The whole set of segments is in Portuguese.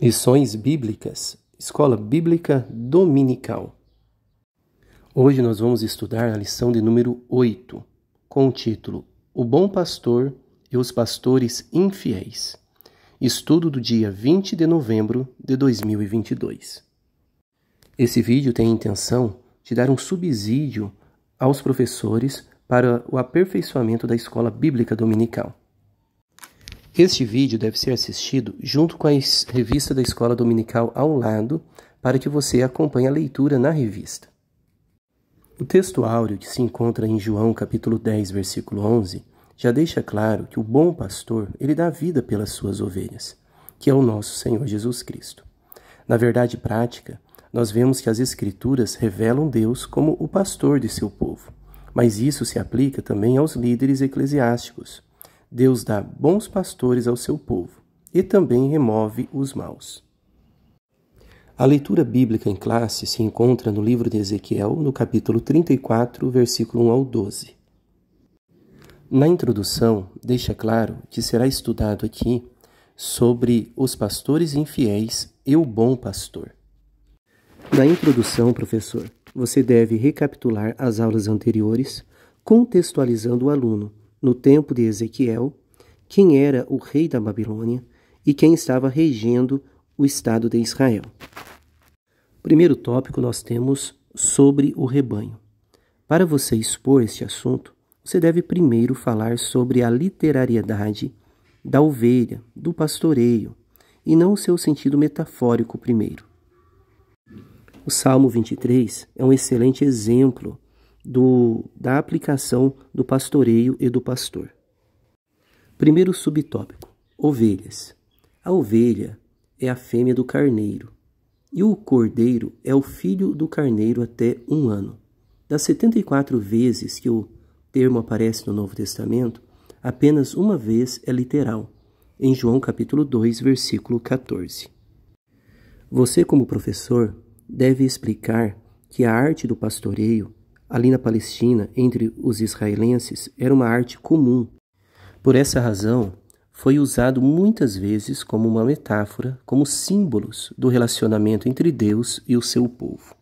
Lições Bíblicas, Escola Bíblica Dominical. Hoje nós vamos estudar a lição de número 8, com o título O Bom Pastor e os Pastores Infiéis. Estudo do dia 20 de novembro de 2022. Esse vídeo tem a intenção de dar um subsídio aos professores para o aperfeiçoamento da escola bíblica dominical. Este vídeo deve ser assistido junto com a revista da Escola Dominical ao lado, para que você acompanhe a leitura na revista. O texto áureo que se encontra em João capítulo 10, versículo 11, já deixa claro que o bom pastor, ele dá vida pelas suas ovelhas, que é o nosso Senhor Jesus Cristo. Na verdade prática, nós vemos que as escrituras revelam Deus como o pastor de seu povo, mas isso se aplica também aos líderes eclesiásticos, Deus dá bons pastores ao seu povo e também remove os maus. A leitura bíblica em classe se encontra no livro de Ezequiel, no capítulo 34, versículo 1 ao 12. Na introdução, deixa claro que será estudado aqui sobre os pastores infiéis e o bom pastor. Na introdução, professor, você deve recapitular as aulas anteriores, contextualizando o aluno no tempo de Ezequiel, quem era o rei da Babilônia e quem estava regendo o estado de Israel. Primeiro tópico nós temos sobre o rebanho. Para você expor este assunto, você deve primeiro falar sobre a literariedade da ovelha, do pastoreio, e não o seu sentido metafórico primeiro. O Salmo 23 é um excelente exemplo do, da aplicação do pastoreio e do pastor. Primeiro subtópico: ovelhas. A ovelha é a fêmea do carneiro, e o cordeiro é o filho do carneiro até um ano. Das 74 vezes que o termo aparece no Novo Testamento, apenas uma vez é literal, em João capítulo 2, versículo 14. Você, como professor, deve explicar que a arte do pastoreio ali na Palestina, entre os israelenses, era uma arte comum. Por essa razão, foi usado muitas vezes como uma metáfora, como símbolos do relacionamento entre Deus e o seu povo.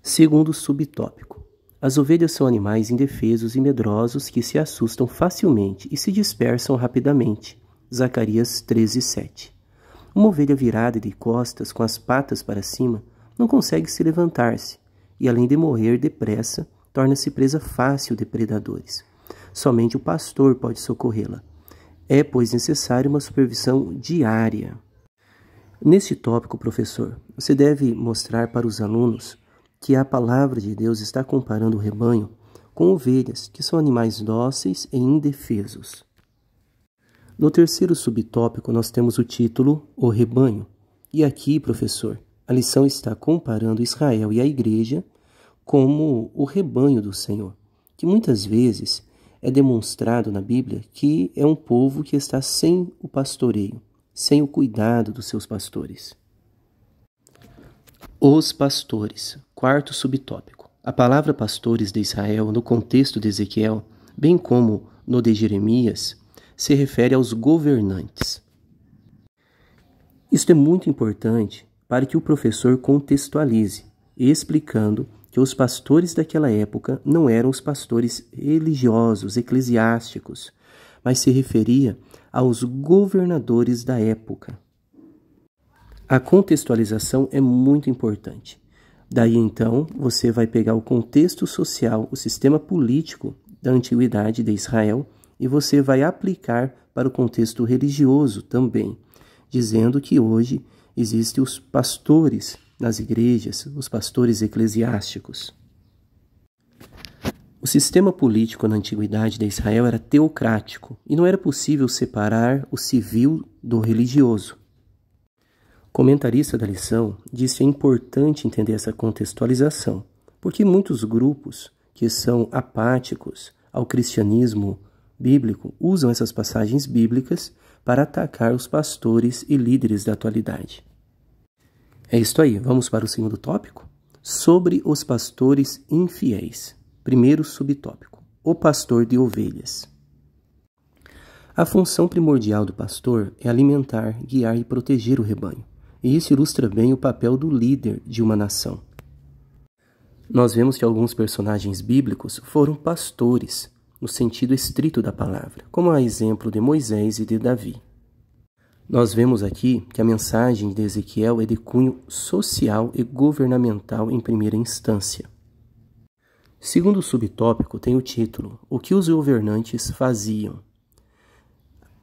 Segundo subtópico, as ovelhas são animais indefesos e medrosos que se assustam facilmente e se dispersam rapidamente. Zacarias 13:7. Uma ovelha virada de costas com as patas para cima não consegue se levantar-se e, além de morrer depressa, torna-se presa fácil de predadores. Somente o pastor pode socorrê-la. É, pois, necessária uma supervisão diária. Neste tópico, professor, você deve mostrar para os alunos que a palavra de Deus está comparando o rebanho com ovelhas, que são animais dóceis e indefesos. No terceiro subtópico, nós temos o título O Rebanho. E aqui, professor, a lição está comparando Israel e a igreja como o rebanho do Senhor, que muitas vezes é demonstrado na Bíblia que é um povo que está sem o pastoreio, sem o cuidado dos seus pastores. Os pastores, quarto subtópico. A palavra pastores de Israel no contexto de Ezequiel, bem como no de Jeremias, se refere aos governantes. Isto é muito importante para que o professor contextualize, explicando que os pastores daquela época não eram os pastores religiosos, eclesiásticos, mas se referia aos governadores da época. A contextualização é muito importante. Daí então, você vai pegar o contexto social, o sistema político da antiguidade de Israel e você vai aplicar para o contexto religioso também, dizendo que hoje existem os pastores nas igrejas, os pastores eclesiásticos. O sistema político na antiguidade de Israel era teocrático e não era possível separar o civil do religioso. O comentarista da lição disse que é importante entender essa contextualização, porque muitos grupos que são apáticos ao cristianismo bíblico usam essas passagens bíblicas para atacar os pastores e líderes da atualidade. É isso aí, vamos para o segundo tópico? Sobre os pastores infiéis. Primeiro subtópico: o pastor de ovelhas. A função primordial do pastor é alimentar, guiar e proteger o rebanho. E isso ilustra bem o papel do líder de uma nação. Nós vemos que alguns personagens bíblicos foram pastores, no sentido estrito da palavra, como a exemplo de Moisés e de Davi. Nós vemos aqui que a mensagem de Ezequiel é de cunho social e governamental em primeira instância. Segundo subtópico tem o título O que os governantes faziam.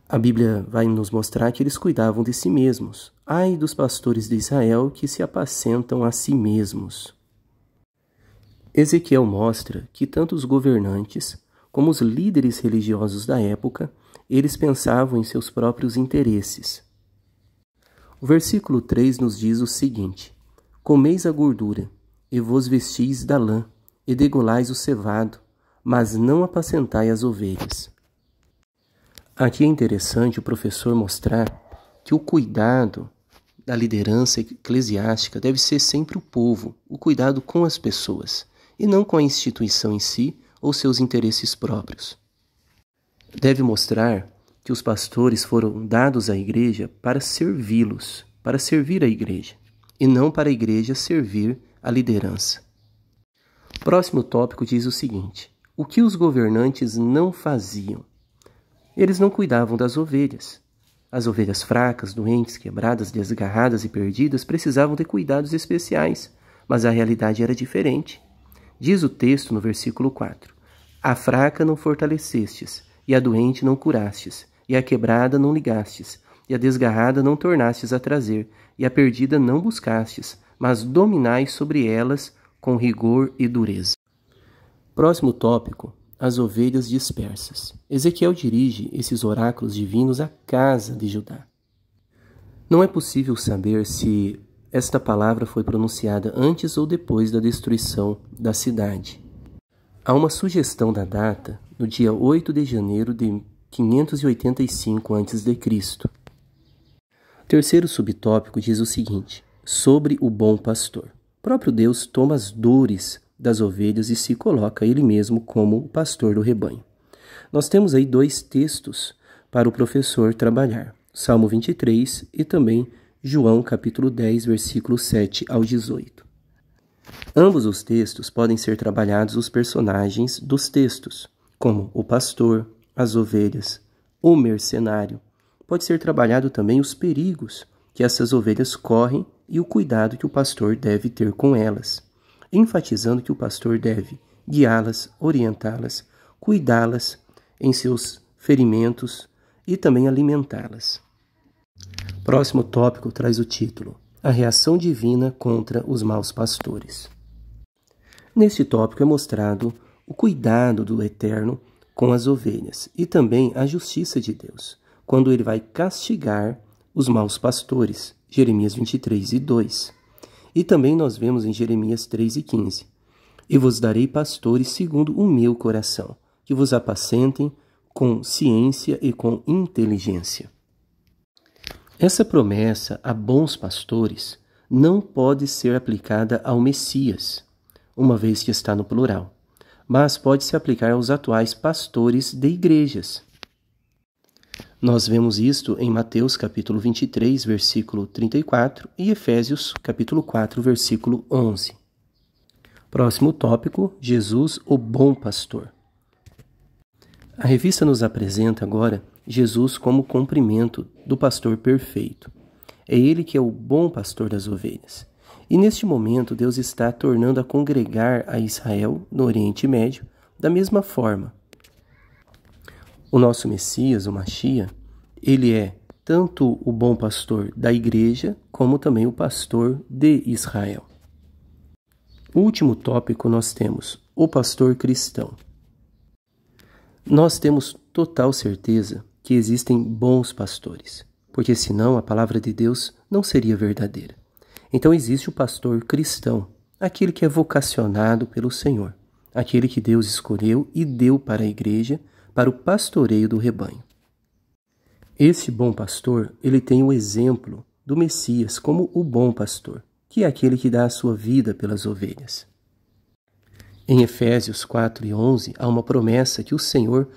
A Bíblia vai nos mostrar que eles cuidavam de si mesmos. Ai dos pastores de Israel que se apacentam a si mesmos. Ezequiel mostra que tanto os governantes como os líderes religiosos da época eles pensavam em seus próprios interesses. O versículo 3 nos diz o seguinte: Comeis a gordura, e vos vestis da lã, e degolais o cevado, mas não apacentai as ovelhas. Aqui é interessante o professor mostrar que o cuidado da liderança eclesiástica deve ser sempre o povo, o cuidado com as pessoas, e não com a instituição em si ou seus interesses próprios deve mostrar que os pastores foram dados à igreja para servi-los, para servir a igreja, e não para a igreja servir a liderança. Próximo tópico diz o seguinte: o que os governantes não faziam? Eles não cuidavam das ovelhas. As ovelhas fracas, doentes, quebradas, desgarradas e perdidas precisavam de cuidados especiais, mas a realidade era diferente. Diz o texto no versículo 4: A fraca não fortalecestes, e a doente não curastes, e a quebrada não ligastes, e a desgarrada não tornastes a trazer, e a perdida não buscastes, mas dominais sobre elas com rigor e dureza. Próximo tópico: as ovelhas dispersas. Ezequiel dirige esses oráculos divinos à casa de Judá. Não é possível saber se esta palavra foi pronunciada antes ou depois da destruição da cidade. Há uma sugestão da data no dia 8 de janeiro de 585 a.C. O terceiro subtópico diz o seguinte: sobre o bom pastor. O próprio Deus toma as dores das ovelhas e se coloca ele mesmo como o pastor do rebanho. Nós temos aí dois textos para o professor trabalhar: Salmo 23 e também João capítulo 10, versículo 7 ao 18. Ambos os textos podem ser trabalhados os personagens dos textos como o pastor, as ovelhas, o mercenário. Pode ser trabalhado também os perigos que essas ovelhas correm e o cuidado que o pastor deve ter com elas, enfatizando que o pastor deve guiá-las, orientá-las, cuidá-las em seus ferimentos e também alimentá-las. Próximo tópico traz o título: A reação divina contra os maus pastores. Neste tópico é mostrado o cuidado do Eterno com as ovelhas e também a justiça de Deus, quando ele vai castigar os maus pastores. Jeremias 23 e 2. E também nós vemos em Jeremias 3 e 15: E vos darei pastores segundo o meu coração, que vos apacentem com ciência e com inteligência. Essa promessa a bons pastores não pode ser aplicada ao Messias, uma vez que está no plural mas pode se aplicar aos atuais pastores de igrejas. Nós vemos isto em Mateus capítulo 23, versículo 34 e Efésios capítulo 4, versículo 11. Próximo tópico: Jesus, o bom pastor. A revista nos apresenta agora Jesus como cumprimento do pastor perfeito. É ele que é o bom pastor das ovelhas. E neste momento, Deus está tornando a congregar a Israel no Oriente Médio da mesma forma. O nosso Messias, o Machia, ele é tanto o bom pastor da igreja, como também o pastor de Israel. último tópico nós temos o pastor cristão. Nós temos total certeza que existem bons pastores, porque senão a palavra de Deus não seria verdadeira. Então existe o pastor cristão, aquele que é vocacionado pelo Senhor, aquele que Deus escolheu e deu para a igreja para o pastoreio do rebanho. Esse bom pastor, ele tem o exemplo do Messias como o bom pastor, que é aquele que dá a sua vida pelas ovelhas. Em Efésios 4 e 11 há uma promessa que o Senhor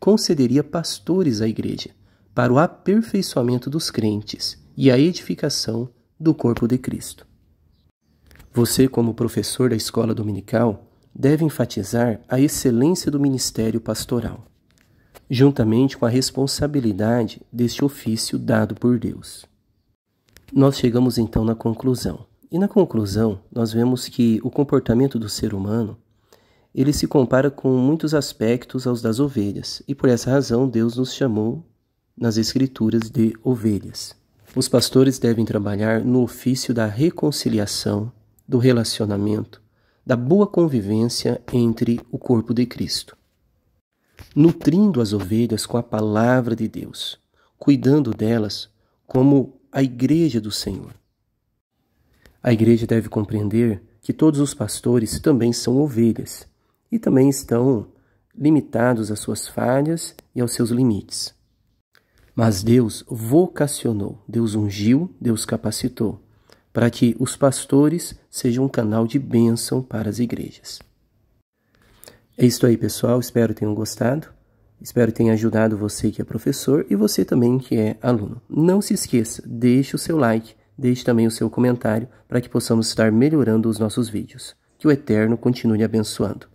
concederia pastores à igreja para o aperfeiçoamento dos crentes e a edificação do corpo de Cristo. Você, como professor da escola dominical, deve enfatizar a excelência do ministério pastoral, juntamente com a responsabilidade deste ofício dado por Deus. Nós chegamos então na conclusão. E na conclusão, nós vemos que o comportamento do ser humano ele se compara com muitos aspectos aos das ovelhas, e por essa razão Deus nos chamou nas Escrituras de ovelhas. Os pastores devem trabalhar no ofício da reconciliação, do relacionamento, da boa convivência entre o corpo de Cristo, nutrindo as ovelhas com a palavra de Deus, cuidando delas como a igreja do Senhor. A igreja deve compreender que todos os pastores também são ovelhas e também estão limitados às suas falhas e aos seus limites. Mas Deus vocacionou, Deus ungiu, Deus capacitou, para que os pastores sejam um canal de bênção para as igrejas. É isso aí, pessoal. Espero que tenham gostado. Espero que tenha ajudado você que é professor e você também que é aluno. Não se esqueça, deixe o seu like, deixe também o seu comentário para que possamos estar melhorando os nossos vídeos. Que o Eterno continue abençoando.